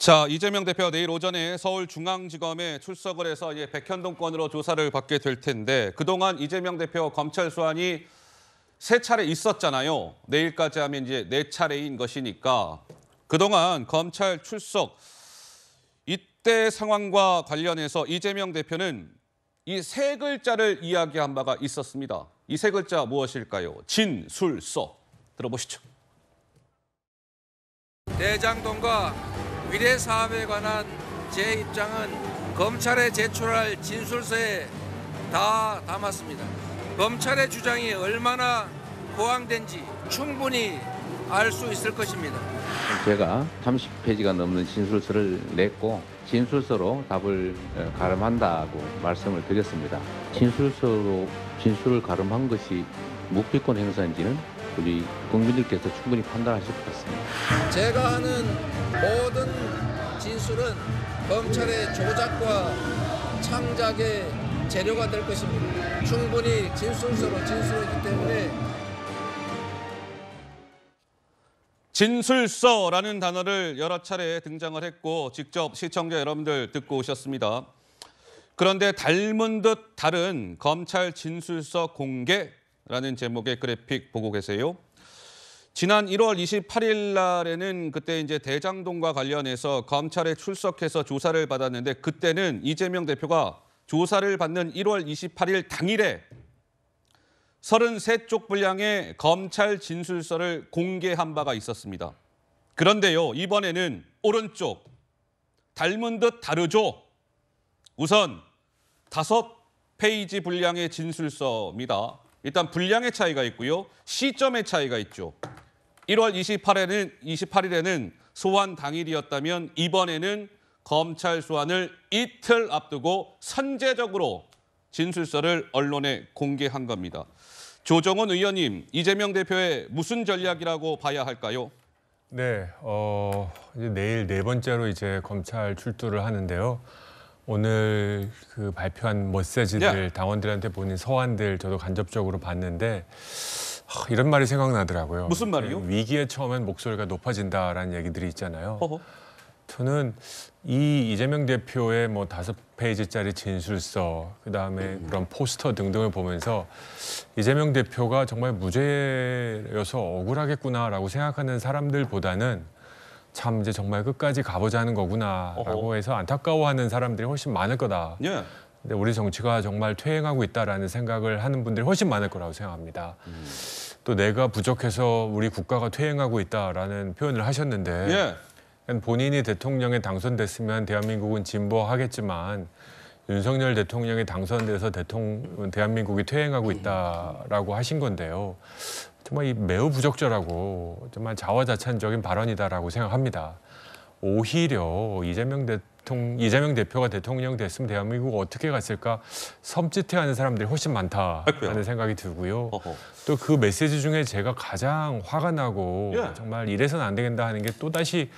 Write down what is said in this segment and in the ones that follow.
자 이재명 대표 내일 오전에 서울중앙지검에 출석을 해서 예, 백현동권으로 조사를 받게 될 텐데 그동안 이재명 대표 검찰 소환이 세 차례 있었잖아요. 내일까지 하면 이제 네 차례인 것이니까 그동안 검찰 출석 이때 상황과 관련해서 이재명 대표는 이 세 글자를 이야기한 바가 있었습니다. 이 세 글자 무엇일까요? 진술서 들어보시죠. 대장동과 위례 사업에 관한 제 입장은 검찰에 제출할 진술서에 다 담았습니다. 검찰의 주장이 얼마나 보완된지 충분히 알 수 있을 것입니다. 제가 30페이지가 넘는 진술서를 냈고 진술서로 답을 어, 가름한다고 말씀을 드렸습니다. 진술서로 진술을 가름한 것이 묵비권 행사인지는 우리 국민들께서 충분히 판단하실 것 같습니다. 제가 하는 모든 진술은 검찰의 조작과 창작의 재료가 될 것입니다. 충분히 진술서로 진술했기 때문에 진술서라는 단어를 여러 차례 등장을 했고 직접 시청자 여러분들 듣고 오셨습니다. 그런데 닮은 듯 다른 검찰 진술서 공개 라는 제목의 그래픽 보고 계세요. 지난 1월 28일 날에는 그때 이제 대장동과 관련해서 검찰에 출석해서 조사를 받았는데 그때는 이재명 대표가 조사를 받는 1월 28일 당일에 33쪽 분량의 검찰 진술서를 공개한 바가 있었습니다. 그런데요, 이번에는 오른쪽, 닮은 듯 다르죠? 우선 다 페이지 분량의 진술서입니다. 일단 분량의 차이가 있고요. 시점의 차이가 있죠. 1월 28일에는, 28일에는 소환 당일이었다면 이번에는 검찰 소환을 이틀 앞두고 선제적으로 진술서를 언론에 공개한 겁니다. 조정원 의원님, 이재명 대표의 무슨 전략이라고 봐야 할까요? 네, 어, 이제 내일 네 번째로 이제 검찰 출두를 하는데요. 오늘 그 발표한 메시지들 야. 당원들한테 보낸 서한들 저도 간접적으로 봤는데 하, 이런 말이 생각나더라고요. 무슨 말이요? 네, 위기에 처음엔 목소리가 높아진다라는 얘기들이 있잖아요. 어허. 저는 이 이재명 대표의 뭐 다섯 페이지짜리 진술서 그다음에 음. 그런 포스터 등등을 보면서 이재명 대표가 정말 무죄여서 억울하겠구나라고 생각하는 사람들보다는 참 이제 정말 끝까지 가보자는 거구나라고 어허. 해서 안타까워하는 사람들이 훨씬 많을 거다. 예. 근데 우리 정치가 정말 퇴행하고 있다라는 생각을 하는 분들이 훨씬 많을 거라고 생각합니다. 음. 또 내가 부족해서 우리 국가가 퇴행하고 있다라는 표현을 하셨는데 예. 본인이 대통령에 당선됐으면 대한민국은 진보하겠지만 윤석열 대통령이 당선돼서 대통령 대한민국이 퇴행하고 있다라고 하신 건데요. 정말 이 매우 부적절하고 정말 자화자찬적인 발언이다라고 생각합니다. 오히려 이재명 대통 이재명 대표가 대통령 됐으면 대한민국 어떻게 갔을까 섬찟해하는 사람들이 훨씬 많다라는 생각이 들고요. 또 그 메시지 중에 제가 가장 화가 나고 예. 정말 이래서안 되겠다 하는 게 또 다시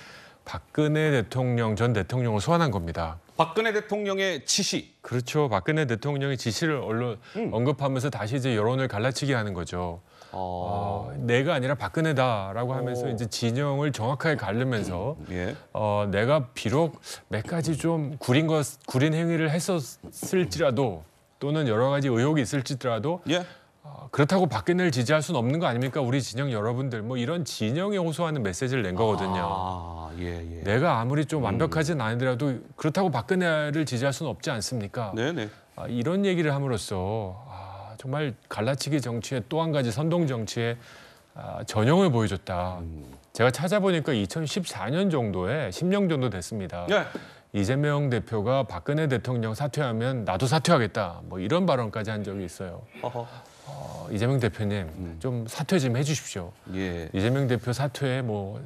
박근혜 대통령 전 대통령을 소환한 겁니다. 박근혜 대통령의 지시. 그렇죠. 박근혜 대통령의 지시를 언론 음. 언급하면서 다시 이제 여론을 갈라치게 하는 거죠. 어... 어, 내가 아니라 박근혜다라고 하면서 오. 이제 진영을 정확하게 가르면서 음. 예. 어, 내가 비록 몇 가지 좀 구린 것 구린 행위를 했었을지라도 또는 여러 가지 의혹이 있을지라도 예. 어, 그렇다고 박근혜를 지지할 수는 없는 거 아닙니까? 우리 진영 여러분들 뭐 이런 진영에 호소하는 메시지를 낸 거거든요. 아... 예, 예. 내가 아무리 좀 음. 완벽하진 않더라도 그렇다고 박근혜를 지지할 수는 없지 않습니까? 네네. 네. 아, 이런 얘기를 함으로써 아, 정말 갈라치기 정치의 또 한 가지 선동 정치의 아, 전형을 보여줬다. 음. 제가 찾아보니까 2014년 정도에 10년 정도 됐습니다. 예. 이재명 대표가 박근혜 대통령 사퇴하면 나도 사퇴하겠다. 뭐 이런 발언까지 한 적이 있어요. 어허. 어, 이재명 대표님 음. 좀 사퇴 좀 해주십시오. 예. 이재명 대표 사퇴에 뭐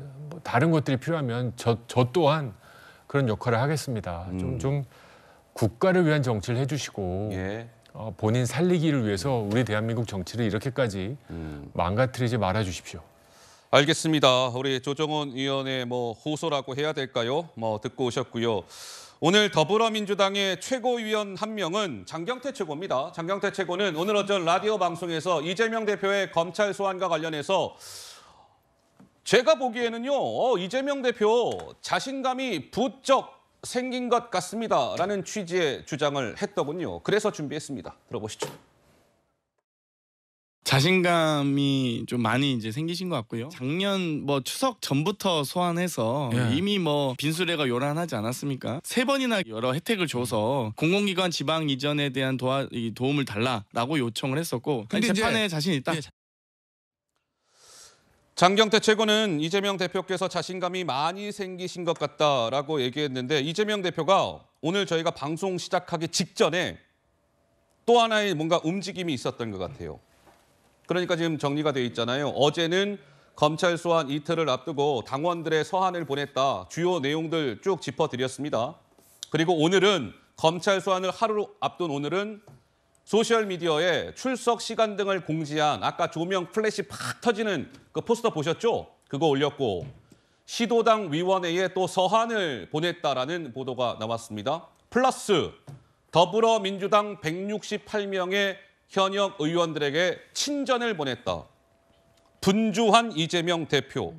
다른 것들이 필요하면 저, 저 또한 그런 역할을 하겠습니다. 좀좀 음. 좀 국가를 위한 정치를 해주시고 예. 어, 본인 살리기를 위해서 우리 대한민국 정치를 이렇게까지 음. 망가뜨리지 말아주십시오. 알겠습니다. 우리 조정원 의원의 뭐 호소라고 해야 될까요? 뭐 듣고 오셨고요. 오늘 더불어민주당의 최고위원 한 명은 장경태 최고입니다. 장경태 최고는 오늘 어전 라디오 방송에서 이재명 대표의 검찰 소환과 관련해서 제가 보기에는요, 어, 이재명 대표 자신감이 부쩍 생긴 것 같습니다라는 취지의 주장을 했더군요. 그래서 준비했습니다. 들어보시죠. 자신감이 좀 많이 이제 생기신 것 같고요. 작년 뭐 추석 전부터 소환해서 예. 이미 뭐 빈수레가 요란하지 않았습니까? 세 번이나 여러 혜택을 줘서 공공기관 지방 이전에 대한 도와, 도움을 달라라고 요청을 했었고 아니, 재판에 자신 있다. 예. 장경태 최고는 이재명 대표께서 자신감이 많이 생기신 것 같다라고 얘기했는데 이재명 대표가 오늘 저희가 방송 시작하기 직전에 또 하나의 뭔가 움직임이 있었던 것 같아요. 그러니까 지금 정리가 돼 있잖아요. 어제는 검찰 소환 이틀을 앞두고 당원들의 서한을 보냈다. 주요 내용들 쭉 짚어드렸습니다. 그리고 오늘은 검찰 소환을 하루 앞둔 오늘은 소셜미디어에 출석 시간 등을 공지한 아까 조명 플래시 팍 터지는 그 포스터 보셨죠? 그거 올렸고 시도당 위원회에 또 서한을 보냈다라는 보도가 나왔습니다. 플러스 더불어민주당 168명의 현역 의원들에게 친전을 보냈다. 분주한 이재명 대표.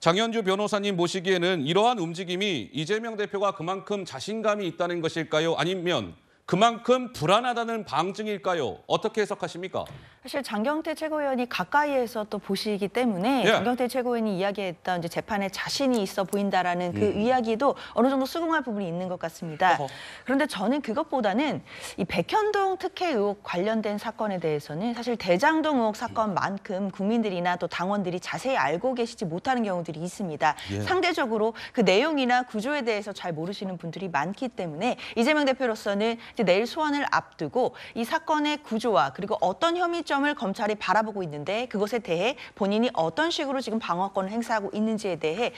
장현주 변호사님 모시기에는 이러한 움직임이 이재명 대표가 그만큼 자신감이 있다는 것일까요? 아니면 그만큼 불안하다는 방증일까요? 어떻게 해석하십니까? 사실 장경태 최고위원이 가까이에서 또 보시기 때문에 예. 장경태 최고위원이 이야기했던 이제 재판에 자신이 있어 보인다라는 그 음. 이야기도 어느 정도 수긍할 부분이 있는 것 같습니다. 어허. 그런데 저는 그것보다는 이 백현동 특혜 의혹 관련된 사건에 대해서는 사실 대장동 의혹 사건만큼 국민들이나 또 당원들이 자세히 알고 계시지 못하는 경우들이 있습니다. 예. 상대적으로 그 내용이나 구조에 대해서 잘 모르시는 분들이 많기 때문에 이재명 대표로서는 이제 내일 소환을 앞두고 이 사건의 구조와 그리고 어떤 혐의점 시점을 검찰이 바라보고 있는데 그것에 대해 본인이 어떤 식으로 지금 방어권을 행사하고 있는지에 대해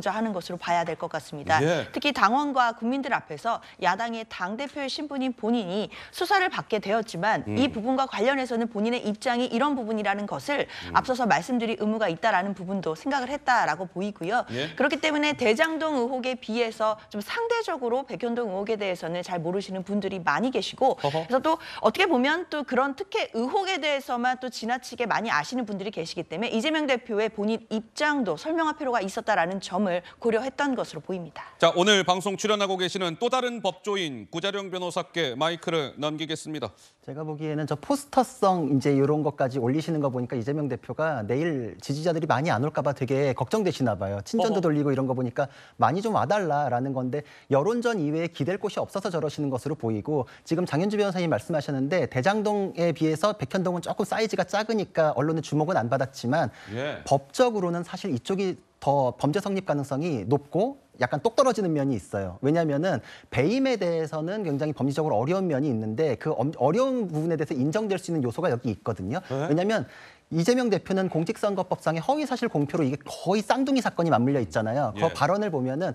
설명하고자 하는 것으로 봐야 될 것 같습니다. 예. 특히 당원과 국민들 앞에서 야당의 당대표의 신분인 본인이 수사를 받게 되었지만 음. 이 부분과 관련해서는 본인의 입장이 이런 부분이라는 것을 음. 앞서서 말씀드린 의무가 있다라는 부분도 생각을 했다라고 보이고요. 예. 그렇기 때문에 대장동 의혹에 비해서 좀 상대적으로 백현동 의혹에 대해서는 잘 모르시는 분들이 많이 계시고 어허. 그래서 또 어떻게 보면 또 그런 특혜 의혹 종목에 대해서만 또 지나치게 많이 아시는 분들이 계시기 때문에 이재명 대표의 본인 입장도 설명할 필요가 있었다라는 점을 고려했던 것으로 보입니다. 자 오늘 방송 출연하고 계시는 또 다른 법조인 구자룡 변호사께 마이크를 넘기겠습니다. 제가 보기에는 저 포스터성 이제 이런 것까지 올리시는 거 보니까 이재명 대표가 내일 지지자들이 많이 안 올까 봐 되게 걱정되시나 봐요. 친전도 어허. 돌리고 이런 거 보니까 많이 좀 와달라라는 건데 여론전 이외에 기댈 곳이 없어서 저러시는 것으로 보이고 지금 장현주 변호사님 말씀하셨는데 대장동에 비해서 백 백현동은 조금 사이즈가 작으니까 언론의 주목은 안 받았지만 예. 법적으로는 사실 이쪽이 더 범죄 성립 가능성이 높고 약간 똑 떨어지는 면이 있어요. 왜냐면은 배임에 대해서는 굉장히 법리적으로 어려운 면이 있는데 그 어려운 부분에 대해서 인정될 수 있는 요소가 여기 있거든요. 네. 왜냐면 이재명 대표는 공직선거법상의 허위사실 공표로 이게 거의 쌍둥이 사건이 맞물려 있잖아요. 예. 그 발언을 보면은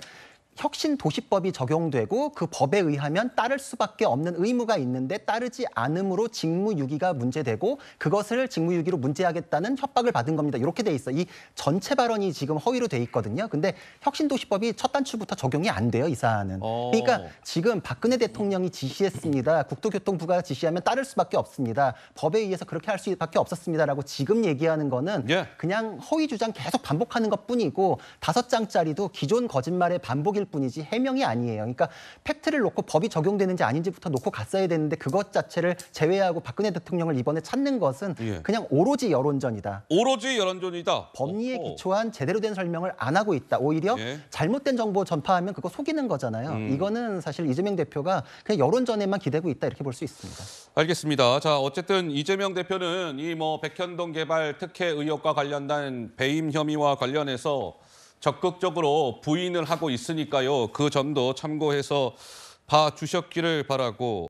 혁신 도시법이 적용되고 그 법에 의하면 따를 수밖에 없는 의무가 있는데 따르지 않음으로 직무유기가 문제되고 그것을 직무유기로 문제하겠다는 협박을 받은 겁니다. 이렇게 돼 있어. 이 전체 발언이 지금 허위로 돼 있거든요. 근데 혁신 도시법이 첫 단추부터 적용이 안 돼요, 이 사안은. 어. 그러니까 지금 박근혜 대통령이 지시했습니다. 국토교통부가 지시하면 따를 수밖에 없습니다. 법에 의해서 그렇게 할 수밖에 없었습니다라고 지금 얘기하는 거는 예. 그냥 허위 주장 계속 반복하는 것뿐이고 다섯 장짜리도 기존 거짓말의 반복일 팩트일 뿐이지 해명이 아니에요. 그러니까 팩트를 놓고 법이 적용되는지 아닌지부터 놓고 갔어야 되는데 그것 자체를 제외하고 박근혜 대통령을 이번에 찾는 것은 예. 그냥 오로지 여론전이다. 오로지 여론전이다. 법리에 어허. 기초한 제대로 된 설명을 안 하고 있다. 오히려 예. 잘못된 정보 전파하면 그거 속이는 거잖아요. 음. 이거는 사실 이재명 대표가 그냥 여론전에만 기대고 있다 이렇게 볼 수 있습니다. 알겠습니다. 자 어쨌든 이재명 대표는 이 뭐 백현동 개발 특혜 의혹과 관련된 배임 혐의와 관련해서 적극적으로 부인을 하고 있으니까요. 그 점도 참고해서 봐주셨기를 바라고